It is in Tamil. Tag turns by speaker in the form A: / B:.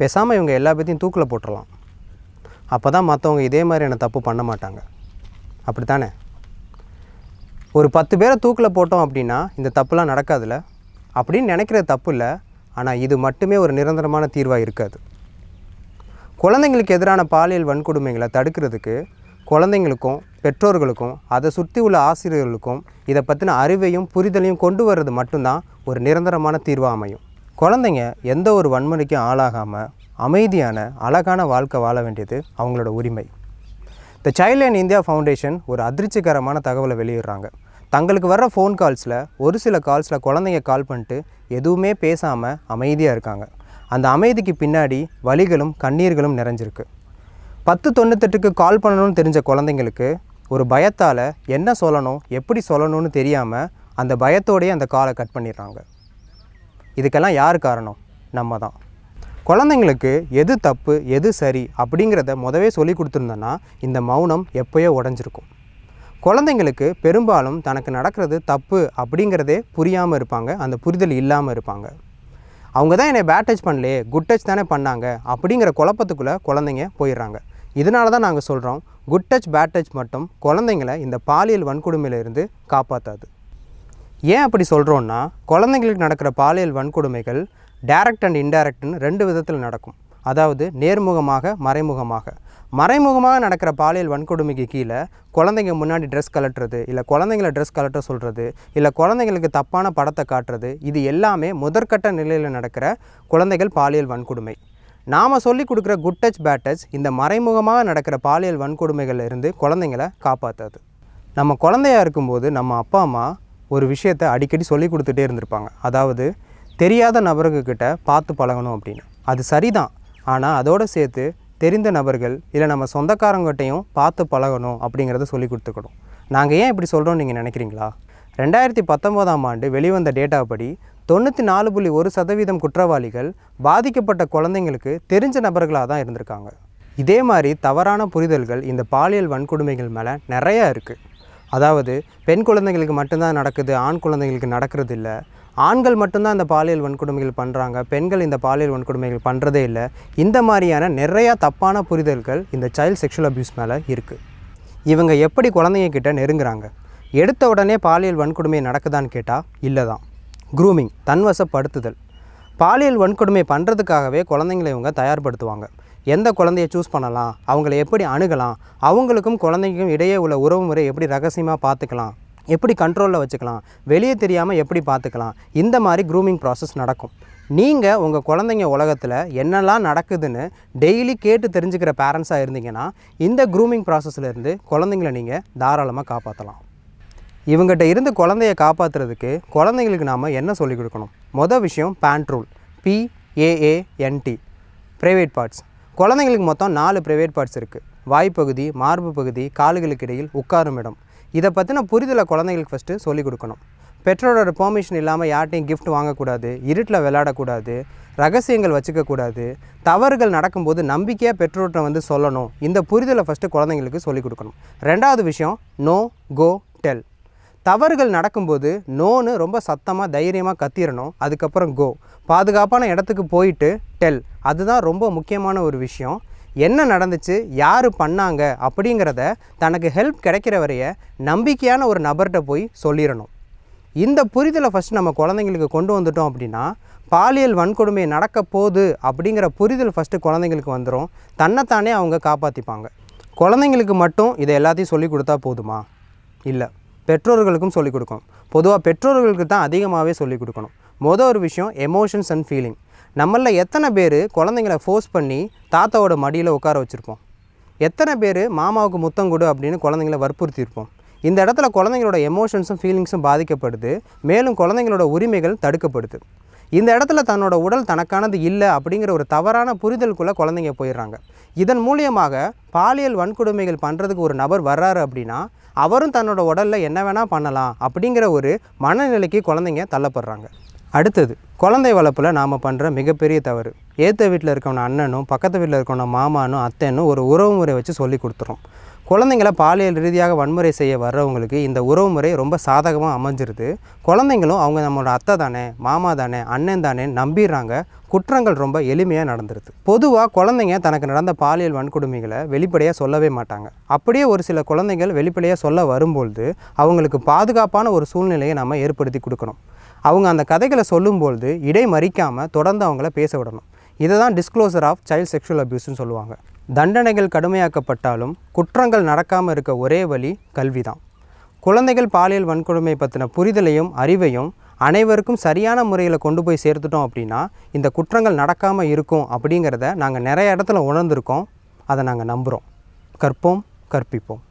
A: பேசாமல் இவங்க எல்லா பேத்தையும் தூக்கில் போட்டுடலாம் அப்போ தான் மற்றவங்க இதே என்ன தப்பு பண்ண மாட்டாங்க அப்படி தானே ஒரு பத்து பேரை தூக்கில் போட்டோம் அப்படின்னா இந்த தப்புலாம் நடக்காதுல்ல அப்படின்னு நினைக்கிற தப்பு இல்லை ஆனால் இது மட்டுமே ஒரு நிரந்தரமான தீர்வாக இருக்காது குழந்தைங்களுக்கு எதிரான பாலியல் வன்கொடுமைகளை தடுக்கிறதுக்கு குழந்தைங்களுக்கும் பெற்றோர்களுக்கும் அதை சுற்றி உள்ள ஆசிரியர்களுக்கும் இதை பற்றின அறிவையும் புரிதலையும் கொண்டு வர்றது மட்டும்தான் ஒரு நிரந்தரமான தீர்வாக அமையும் குழந்தைங்க எந்த ஒரு வன்முறைக்கும் ஆளாகாமல் அமைதியான அழகான வாழ்க்கை வாழ வேண்டியது அவங்களோட உரிமை the child and India foundation ஒரு அதிர்ச்சிகரமான தகவலை வெளியிடுறாங்க தங்களுக்கு வர்ற ஃபோன் கால்ஸில் ஒரு சில கால்ஸில் குழந்தைங்க கால் பண்ணிட்டு எதுவுமே பேசாமல் அமைதியாக இருக்காங்க அந்த அமைதிக்கு பின்னாடி வழிகளும் கண்ணீர்களும் நிறைஞ்சிருக்கு பத்து தொண்ணூத்தெட்டுக்கு கால் பண்ணணும்னு தெரிஞ்ச குழந்தைங்களுக்கு ஒரு பயத்தால் என்ன சொல்லணும் எப்படி சொல்லணும்னு தெரியாமல் அந்த பயத்தோடையே அந்த காலை கட் பண்ணிடுறாங்க இதுக்கெல்லாம் யார் காரணம் நம்ம தான் குழந்தைங்களுக்கு எது தப்பு எது சரி அப்படிங்கிறத முதவே சொல்லி கொடுத்துருந்தோன்னா இந்த மௌனம் எப்போயோ உடஞ்சிருக்கும் குழந்தைங்களுக்கு பெரும்பாலும் தனக்கு நடக்கிறது தப்பு அப்படிங்கிறதே புரியாமல் இருப்பாங்க அந்த புரிதல் இல்லாமல் இருப்பாங்க அவங்க தான் என்னை பேட் டச் பண்ணலே குட் டச் தானே பண்ணாங்க அப்படிங்கிற குழப்பத்துக்குள்ளே குழந்தைங்க போயிடுறாங்க இதனால தான் நாங்கள் சொல்கிறோம் குட் டச் பேட் டச் மட்டும் குழந்தைங்களை இந்த பாலியல் வன்கொடுமையிலிருந்து காப்பாற்றாது ஏன் அப்படி சொல்கிறோன்னா குழந்தைங்களுக்கு நடக்கிற பாலியல் வன்கொடுமைகள் டைரக்ட் அண்ட் இன்டைரக்ட்னு ரெண்டு விதத்தில் நடக்கும் அதாவது நேர்முகமாக மறைமுகமாக மறைமுகமாக நடக்கிற பாலியல் வன்கொடுமைக்கு கீழே குழந்தைங்க முன்னாடி ட்ரெஸ் கலட்டுறது இல்லை குழந்தைங்கள ட்ரெஸ் கலட்ட சொல்கிறது இல்லை குழந்தைங்களுக்கு தப்பான படத்தை காட்டுறது இது எல்லாமே முதற்கட்ட நிலையில் நடக்கிற குழந்தைகள் பாலியல் வன்கொடுமை நாம் சொல்லிக் கொடுக்குற குட் டச் பேட் டச் இந்த மறைமுகமாக நடக்கிற பாலியல் வன்கொடுமைகளில் இருந்து குழந்தைங்கள காப்பாற்றாது நம்ம குழந்தையாக இருக்கும்போது நம்ம அப்பா அம்மா ஒரு விஷயத்தை அடிக்கடி சொல்லி கொடுத்துட்டே இருந்திருப்பாங்க அதாவது தெரியாத நபர்கிட்ட பார்த்து பழகணும் அப்படின்னு அது சரிதான் ஆனால் அதோடு சேர்த்து தெரிந்த நபர்கள் இல்லை நம்ம சொந்தக்காரங்கிட்டையும் பார்த்து பழகணும் அப்படிங்கிறத சொல்லி கொடுத்துக்கணும் நாங்கள் ஏன் இப்படி சொல்கிறோம் நீங்கள் நினைக்கிறீங்களா ரெண்டாயிரத்தி பத்தொம்போதாம் ஆண்டு வெளிவந்த டேட்டா படி தொண்ணூற்றி நாலு புள்ளி ஒரு சதவீதம் குற்றவாளிகள் பாதிக்கப்பட்ட குழந்தைங்களுக்கு தெரிஞ்ச நபர்களாக தான் இருந்திருக்காங்க இதே மாதிரி தவறான புரிதல்கள் இந்த பாலியல் வன்கொடுமைகள் மேலே நிறையா இருக்குது அதாவது பெண் குழந்தைங்களுக்கு மட்டும்தான் நடக்குது ஆண் குழந்தைங்களுக்கு நடக்கிறது இல்லை ஆண்கள் மட்டும்தான் இந்த பாலியல் வன்கொடுமைகள் பண்ணுறாங்க பெண்கள் இந்த பாலியல் வன்கொடுமைகள் பண்ணுறதே இல்லை இந்த மாதிரியான நிறையா தப்பான புரிதல்கள் இந்த சைல்டு செக்ஷுவல் அப்யூஸ் மேலே இருக்குது இவங்க எப்படி குழந்தைங்க நெருங்குறாங்க எடுத்த உடனே பாலியல் வன்கொடுமை நடக்குதான்னு கேட்டால் இல்லை தான் குரூமிங் தன்வசப்படுத்துதல் பாலியல் வன்கொடுமை பண்ணுறதுக்காகவே குழந்தைங்களை இவங்க தயார்படுத்துவாங்க எந்த குழந்தைய சூஸ் பண்ணலாம் அவங்கள எப்படி அணுகலாம் அவங்களுக்கும் குழந்தைக்கும் இடையே உள்ள உறவுமுறை எப்படி ரகசியமாக பார்த்துக்கலாம் எப்படி கண்ட்ரோலில் வச்சுக்கலாம் வெளியே தெரியாமல் எப்படி பார்த்துக்கலாம் இந்த மாதிரி க்ரூமிங் ப்ராசஸ் நடக்கும் நீங்கள் உங்கள் குழந்தைங்க உலகத்தில் என்னெல்லாம் நடக்குதுன்னு டெய்லி கேட்டு தெரிஞ்சுக்கிற பேரண்ட்ஸாக இருந்தீங்கன்னா இந்த க்ரூமிங் ப்ராசஸ்லேருந்து குழந்தைங்கள நீங்கள் தாராளமாக காப்பாற்றலாம் இவங்ககிட்ட இருந்து குழந்தைய காப்பாற்றுறதுக்கு குழந்தைங்களுக்கு நாம் என்ன சொல்லிக் கொடுக்கணும் மொதல் விஷயம் பேண்ட்ரூல் பிஏஏஎன்டி ப்ரைவேட் பார்ட்ஸ் குழந்தைங்களுக்கு மொத்தம் நாலு ப்ரைவேட் பார்ட்ஸ் இருக்குது வாய்ப்பகுதி மார்பு பகுதி கால்களுக்கு இடையில் உட்காரும் இடம் இதை பற்றின புரிதலை குழந்தைங்களுக்கு ஃபஸ்ட்டு சொல்லிக் கொடுக்கணும் பெற்றோரோட பெர்மிஷன் இல்லாமல் யார்ட்டையும் கிஃப்ட் வாங்கக்கூடாது இருட்டில் விளையாடக்கூடாது ரகசியங்கள் வச்சுக்கக்கூடாது தவறுகள் நடக்கும்போது நம்பிக்கையாக பெற்றோர்கிட்ட வந்து சொல்லணும் இந்த புரிதலை ஃபஸ்ட்டு குழந்தைங்களுக்கு சொல்லிக் கொடுக்கணும் ரெண்டாவது விஷயம் நோ கோ டெல் தவறுகள் நடக்கும்போது நோன்னு ரொம்ப சத்தமாக தைரியமாக கத்திரணும் அதுக்கப்புறம் கோ பாதுகாப்பான இடத்துக்கு போயிட்டு டெல் அதுதான் ரொம்ப முக்கியமான ஒரு விஷயம் என்ன நடந்துச்சு யார் பண்ணாங்க அப்படிங்கிறத தனக்கு ஹெல்ப் கிடைக்கிற வரைய நம்பிக்கையான ஒரு நபர்கிட்ட போய் சொல்லிடணும் இந்த புரிதலை ஃபஸ்ட் நம்ம குழந்தைங்களுக்கு கொண்டு வந்துட்டோம் அப்படின்னா பாலியல் வன்கொடுமை நடக்க போகுது அப்படிங்கிற புரிதல் ஃபஸ்ட்டு குழந்தைங்களுக்கு வந்துடும் தன்னைத்தானே அவங்க காப்பாற்றிப்பாங்க குழந்தைங்களுக்கு மட்டும் இதை எல்லாத்தையும் சொல்லி கொடுத்தா போதுமா இல்லை பெற்றோர்களுக்கும் சொல்லிக் கொடுக்கும் பொதுவாக பெற்றோர்களுக்கு தான் அதிகமாகவே சொல்லிக் கொடுக்கணும் மொதல் ஒரு விஷயம் எமோஷன்ஸ் அண்ட் ஃபீலிங் நம்மளில் எத்தனை பேர் குழந்தைங்கள ஃபோர்ஸ் பண்ணி தாத்தாவோட மடியில் உட்கார வச்சுருப்போம் எத்தனை பேர் மாமாவுக்கு முத்தம் கொடு அப்படின்னு குழந்தைங்கள வற்புறுத்தியிருப்போம் இந்த இடத்துல குழந்தைங்களோட எமோஷன்ஸும் ஃபீலிங்ஸும் பாதிக்கப்படுது மேலும் குழந்தைங்களோட உரிமைகள் தடுக்கப்படுது இந்த இடத்துல தன்னோட உடல் தனக்கானது இல்லை அப்படிங்கிற ஒரு தவறான புரிதலுக்குள்ளே குழந்தைங்க போயிடுறாங்க இதன் மூலியமாக பாலியல் வன்கொடுமைகள் பண்ணுறதுக்கு ஒரு நபர் வர்றாரு அப்படின்னா அவரும் தன்னோட உடலில் என்ன வேணால் பண்ணலாம் அப்படிங்கிற ஒரு மனநிலைக்கு குழந்தைங்க தள்ளப்படுறாங்க அடுத்தது குழந்தை வளர்ப்பில் நாம் பண்ணுற மிகப்பெரிய தவறு ஏற்ற வீட்டில் இருக்கவன அண்ணனும் பக்கத்து வீட்டில் இருக்கவன மாமானும் அத்தைனும் ஒரு உறவு முறை வச்சு சொல்லி கொடுத்துரும் குழந்தைங்களை பாலியல் ரீதியாக வன்முறை செய்ய வர்றவங்களுக்கு இந்த உறவு முறை ரொம்ப சாதகமாக அமைஞ்சிருது குழந்தைங்களும் அவங்க நம்மளோட அத்தை தானே மாமா தானே அண்ணன் தானே நம்பிடுறாங்க குற்றங்கள் ரொம்ப எளிமையாக நடந்துருது பொதுவாக குழந்தைங்க தனக்கு நடந்த பாலியல் வன்கொடுமைகளை வெளிப்படையாக சொல்லவே மாட்டாங்க அப்படியே ஒரு சில குழந்தைகள் வெளிப்படையாக சொல்ல வரும்பொழுது அவங்களுக்கு பாதுகாப்பான ஒரு சூழ்நிலையை நம்ம ஏற்படுத்தி கொடுக்கணும் அவங்க அந்த கதைகளை சொல்லும்பொழுது இடை மறிக்காமல் தொடர்ந்து அவங்கள பேச விடணும் இதை தான் டிஸ்க்ளோசர் ஆஃப் சைல்ட் செக்ஷுவல் அப்யூஸ்னு சொல்லுவாங்க தண்டனைகள் கடுமையாக்கப்பட்டாலும் குற்றங்கள் நடக்காமல் இருக்க ஒரே வழி கல்வி தான் குழந்தைகள் பாலியல் வன்கொடுமை பற்றின புரிதலையும் அறிவையும் அனைவருக்கும் சரியான முறையில் கொண்டு போய் சேர்த்துட்டோம் அப்படின்னா இந்த குற்றங்கள் நடக்காமல் இருக்கும் அப்படிங்கிறத நாங்கள் நிறைய இடத்துல உணர்ந்திருக்கோம் அதை நாங்கள் நம்புகிறோம் கற்போம் கற்பிப்போம்